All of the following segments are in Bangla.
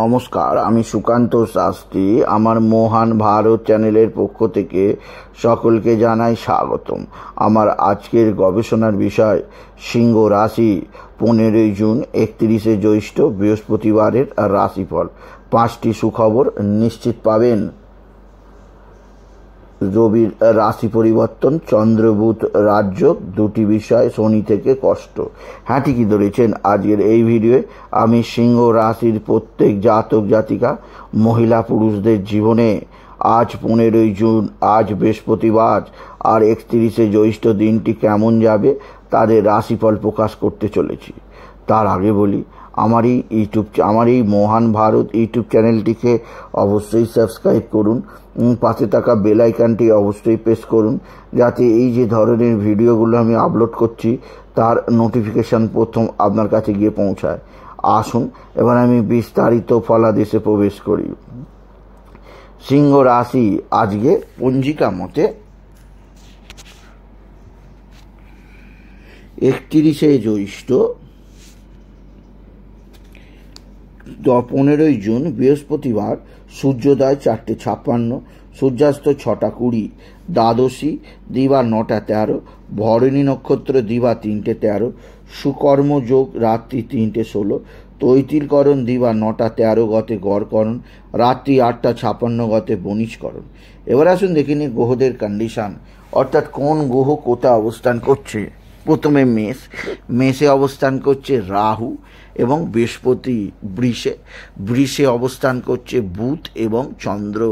নমস্কার আমি সুকান্ত শাস্ত্রী আমার মহান ভারত চ্যানেলের পক্ষ থেকে সকলকে জানাই স্বাগতম আমার আজকের গবেষণার বিষয় সিংহ রাশি পনেরোই জুন একত্রিশে জ্যৈষ্ঠ বৃহস্পতিবারের রাশিফল পাঁচটি সুখবর নিশ্চিত পাবেন রবির রাশি পরিবর্তন চন্দ্রভূত রাজ্য দুটি বিষয় শনি থেকে কষ্ট হ্যাঁ ঠিকই ধরেছেন আজকের এই ভিডিওয়ে আমি সিংহ রাশির প্রত্যেক জাতক জাতিকা মহিলা পুরুষদের জীবনে আজ পনেরোই জুন আজ বৃহস্পতিবার আর একত্রিশে জ্যৈষ্ঠ দিনটি কেমন যাবে তাদের রাশিফল প্রকাশ করতে চলেছি তার আগে বলি আমার এই ইউটিউব আমার এই মহান ভারত ইউটিউব চ্যানেলটিকে অবশ্যই সাবস্ক্রাইব করুন পাশে থাকা বেল আইকনটি অবশ্যই প্রেস করুন যাতে এই যে ধরনের ভিডিওগুলো আমি আপলোড করছি তার নোটিফিকেশান প্রথম আপনার কাছে গিয়ে পৌঁছায় আসুন এবার আমি বিস্তারিত ফলাদেশে প্রবেশ করি সিংহ রাশি আজকে পঞ্জিকা মতে একত্রিশে জ্যৈষ্ঠ পনেরোই জুন বৃহস্পতিবার সূর্যোদয় চারটে ছাপ্পান্ন সূর্যাস্ত ছটা কুড়ি দ্বাদশী দিবা নটা তেরো ভরণী নক্ষত্র দিবা তিনটে তেরো সুকর্ম যোগ রাত্রি তিনটে ষোলো তৈতিলকরণ দিবা নটা তেরো গতে গড়করণ রাত্রি আটটা ছাপান্ন গতে বণিজকরণ এবার আসুন দেখিনি গ্রহদের কন্ডিশান অর্থাৎ কোন গ্রহ কোথা অবস্থান করছে প্রথমে মেষ মেষে অবস্থান করছে রাহু এবং বৃহস্পতি বৃষে বৃষে অবস্থান করছে বুধ এবং চন্দ্র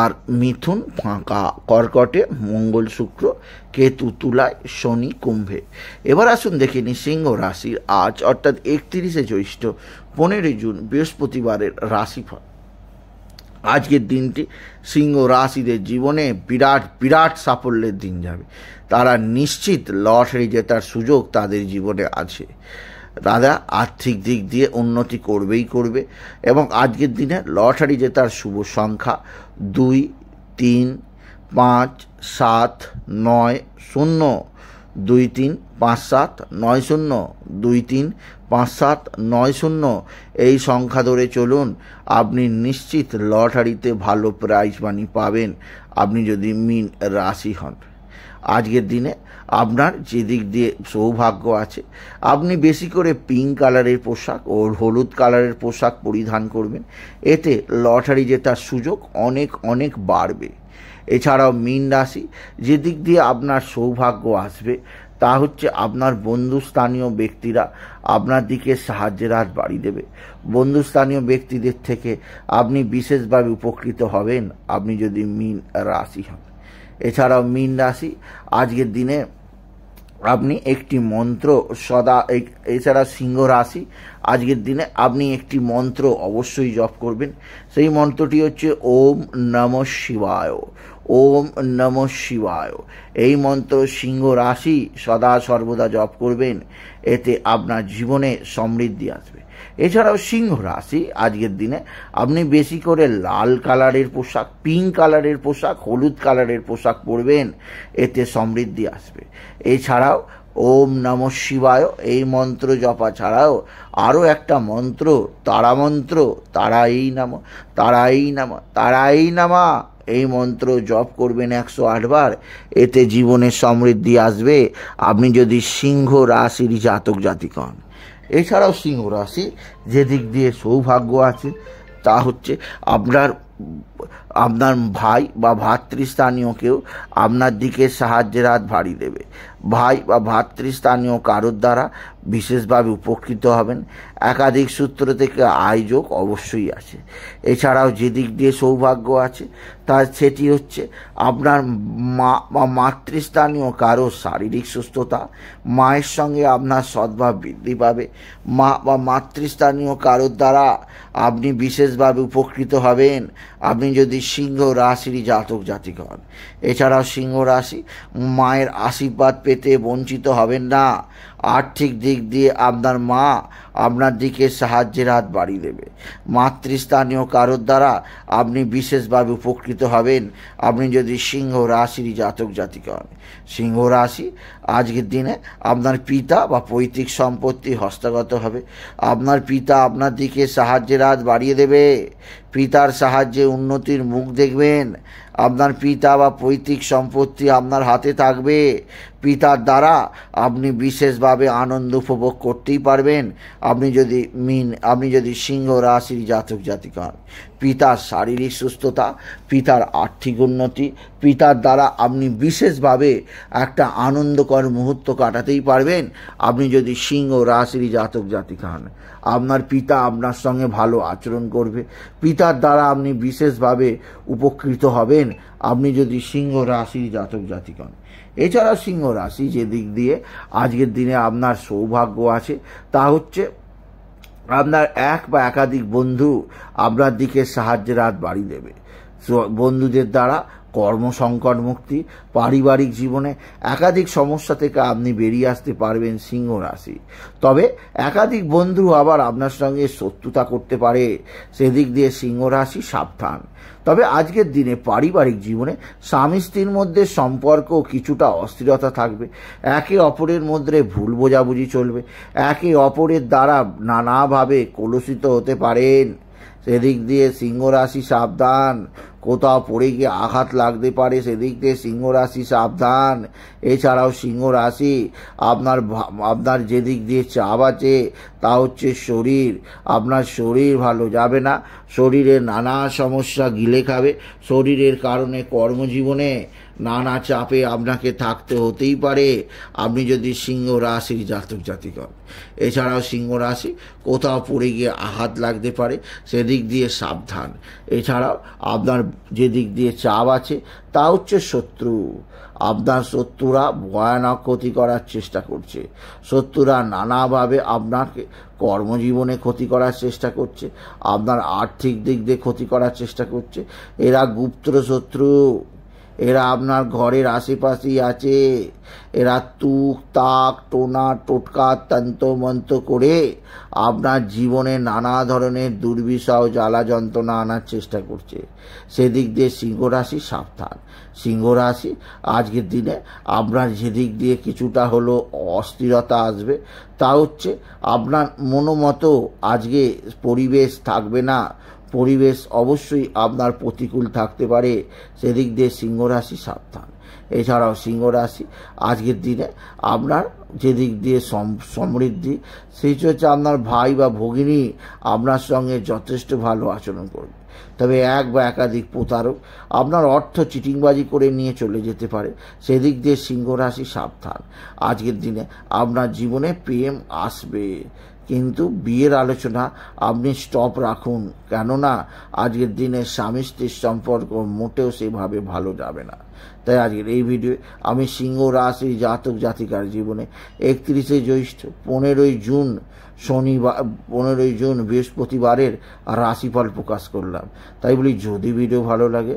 আর মিথুন ফাঁকা কর্কটে মঙ্গল শুক্র কেতু তুলায় শনি কুম্ভে এবার আসুন দেখে নি সিংহ রাশির আজ অর্থাৎ একত্রিশে জ্যৈষ্ঠ পনেরোই জুন বৃহস্পতিবারের রাশিফল আজকের দিনটি সিংহ রাশিদের জীবনে বিরাট বিরাট সাফল্যের দিন যাবে তারা নিশ্চিত লটারি জেতার সুযোগ তাদের জীবনে আছে দাদা আর্থিক দিক দিয়ে উন্নতি করবেই করবে এবং আজকের দিনে লটারি জেতার শুভ সংখ্যা দুই তিন পাঁচ সাত নয় শূন্য দুই তিন পাঁচ সাত নয় শূন্য দুই তিন পাঁচ সাত নয় শূন্য এই সংখ্যা ধরে চলুন আপনি নিশ্চিত লটারিতে ভালো প্রাইজ মানি পাবেন আপনি যদি মিন রাশি হন আজকের দিনে আপনার যেদিক দিয়ে সৌভাগ্য আছে আপনি বেশি করে পিঙ্ক কালারের পোশাক ও হলুদ কালারের পোশাক পরিধান করবেন এতে লটারি জেতার সুযোগ অনেক অনেক বাড়বে এছাড়াও মীন রাশি যেদিক দিয়ে আপনার সৌভাগ্য আসবে তা হচ্ছে আপনার বন্ধুস্থানীয় ব্যক্তিরা আপনার দিকে সাহায্যের হাত বাড়িয়ে দেবে বন্ধুস্থানীয় ব্যক্তিদের থেকে আপনি বিশেষভাবে উপকৃত হবেন আপনি যদি মীন রাশি হন এছাড়াও মীন রাশি আজকের দিনে আপনি একটি মন্ত্র সদা এছাড়া সিংহ রাশি আজকের দিনে আপনি একটি মন্ত্র অবশ্যই জপ করবেন সেই মন্ত্রটি হচ্ছে ওম নম শিবায় ওম নম শিবায় এই মন্ত্র সিংহ রাশি সদা সর্বদা জপ করবেন এতে আপনার জীবনে সমৃদ্ধি আসবে এছাড়াও সিংহ রাশি আজকের দিনে আপনি বেশি করে লাল কালারের পোশাক পিঙ্ক কালারের পোশাক হলুদ কালারের পোশাক পরবেন এতে সমৃদ্ধি আসবে এছাড়াও ওম নম শিবায় এই মন্ত্র জপা ছাড়াও আরও একটা মন্ত্র তারা মন্ত্র তারাই নামা তারাই নামা তারাই নামা এই মন্ত্র জপ করবেন একশো আটবার এতে জীবনে সমৃদ্ধি আসবে আপনি যদি সিংহ রাশির জাতক জাতিক হন এছাড়াও সিংহ রাশি যেদিক দিয়ে সৌভাগ্য আছে তা হচ্ছে আপনার আপনার ভাই বা ভাতৃস্থানীয় কেউ আপনার দিকে সাহায্যের হাত ভারী দেবে ভাই বা ভাতৃস্থানীয় কারোর দ্বারা বিশেষভাবে উপকৃত হবেন একাধিক সূত্র থেকে আয়োজক অবশ্যই আছে এছাড়াও যে দিক দিয়ে সৌভাগ্য আছে তার সেটি হচ্ছে আপনার মা বা মাতৃস্থানীয় কারো শারীরিক সুস্থতা মায়ের সঙ্গে আপনার সদ্ভাব বৃদ্ধি পাবে মা বা মাতৃস্থানীয় কারোর দ্বারা আপনি বিশেষভাবে উপকৃত হবেন আপনি যদি সিংহ রাশিরই জাতক জাতিগণ এছাড়াও সিংহ রাশি মায়ের আশীর্বাদ পেতে বঞ্চিত হবেন না আর্থিক দিক দিয়ে আপনার মা আপনার দিকে সাহায্যের হাত বাড়িয়ে দেবে মাতৃস্থানীয় কারোর দ্বারা আপনি বিশেষভাবে উপকৃত হবেন আপনি যদি সিংহ রাশির জাতক জাতিকা হন সিংহ রাশি আজকের দিনে আপনার পিতা বা পৈতৃক সম্পত্তি হস্তগত হবে আপনার পিতা আপনার দিকে সাহায্যের হাত বাড়িয়ে দেবে পিতার সাহায্যে উন্নতির মুখ দেখবেন আপনার পিতা বা পৈতৃক সম্পত্তি আপনার হাতে থাকবে পিতার দ্বারা আপনি বিশেষভাবে আনন্দ উপভোগ করতেই পারবেন আপনি যদি মিন আপনি যদি সিংহ রাশির জাতক জাতিক হন পিতার শারীরিক সুস্থতা পিতার আর্থিক উন্নতি পিতার দ্বারা আপনি বিশেষভাবে একটা আনন্দকর মুহূর্ত কাটাতেই পারবেন আপনি যদি সিংহ রাশির জাতক জাতিক হন আপনার পিতা আপনার সঙ্গে ভালো আচরণ করবে পিতার দ্বারা আপনি বিশেষভাবে উপকৃত হবেন আপনি যদি সিংহ রাশির জাতক জাতিকন এছাড়া সিংহ রাশি যে দিক দিয়ে আজকের দিনে আপনার সৌভাগ্য আছে তা হচ্ছে আপনার এক বা একাধিক বন্ধু আপনার দিকে সাহায্যের হাত বাড়ি দেবে বন্ধুদের দ্বারা কর্মসংকট মুক্তি পারিবারিক জীবনে একাধিক সমস্যা থেকে আপনি বেরিয়ে আসতে পারবেন সিংহ রাশি তবে একাধিক বন্ধু আবার আপনার সঙ্গে শত্রুতা করতে পারে সেদিক দিয়ে সিংহ রাশি সাবধান তবে আজকের দিনে পারিবারিক জীবনে স্বামী স্ত্রীর মধ্যে সম্পর্ক কিছুটা অস্থিরতা থাকবে একে অপরের মধ্যে ভুল বোঝাবুঝি চলবে একে অপরের দ্বারা নানাভাবে কলুষিত হতে পারেন সেদিক দিয়ে সিংহ রাশি সাবধান কোথাও পড়ে গিয়ে আঘাত লাগতে পারে সেদিক দিয়ে সিংহ রাশি সাবধান এছাড়াও সিংহ রাশি আপনার আপনার যেদিক দিয়ে চাপ আছে তা হচ্ছে শরীর আপনার শরীর ভালো যাবে না শরীরে নানা সমস্যা গিলে খাবে শরীরের কারণে কর্মজীবনে নানা চাপে আপনাকে থাকতে হতেই পারে আপনি যদি সিংহ রাশির জাতক জাতি করেন এছাড়াও সিংহ রাশি কোথাও পড়ে গিয়ে আহাত লাগতে পারে সেদিক দিয়ে সাবধান এছাড়াও আপনার যেদিক দিয়ে চাপ আছে তা হচ্ছে শত্রু আপনার শত্রুরা ভয়ানক ক্ষতি করার চেষ্টা করছে শত্রুরা নানাভাবে আপনাকে কর্মজীবনে ক্ষতি করার চেষ্টা করছে আপনার আর্থিক দিক দিয়ে ক্ষতি করার চেষ্টা করছে এরা গুপ্ত শত্রু এরা আপনার ঘরের আশেপাশেই আছে এরা তুক তাক টোনা টোটকা মন্ত করে আপনার জীবনে নানা ধরনের দুর্বিষহ জ্বালা যন্ত্রণা আনার চেষ্টা করছে সেদিক দিয়ে সিংহ রাশি সাবধান সিংহ রাশি আজকের দিনে আপনার যেদিক দিয়ে কিছুটা হলো অস্থিরতা আসবে তা হচ্ছে আপনার মনোমতো আজকে পরিবেশ থাকবে না পরিবেশ অবশ্যই আপনার প্রতিকূল থাকতে পারে সেদিক দিয়ে সিংহরাশি সাবধান এছাড়াও সিংহরাশি আজকের দিনে আপনার যেদিক দিয়ে সমৃদ্ধি সেই হচ্ছে আপনার ভাই বা ভগিনী আপনার সঙ্গে যথেষ্ট ভালো আচরণ করবে তবে এক বা একাধিক প্রতারক আপনার অর্থ চিটিংবাজি করে নিয়ে চলে যেতে পারে সেদিক দিয়ে সিংহরাশি সাবধান আজকের দিনে আপনার জীবনে প্রেম আসবে কিন্তু বিয়ের আলোচনা আপনি স্টপ রাখুন কেননা আজকের দিনে স্বামী স্ত্রীর সম্পর্ক মোটেও সেভাবে ভালো যাবে না তাই আজকের এই ভিডিও আমি সিংহ রাশি জাতক জাতিকার জীবনে একত্রিশে জ্যৈষ্ঠ পনেরোই জুন শনিবার পনেরোই জুন বৃহস্পতিবারের রাশিফল প্রকাশ করলাম তাই বলি যদি ভিডিও ভালো লাগে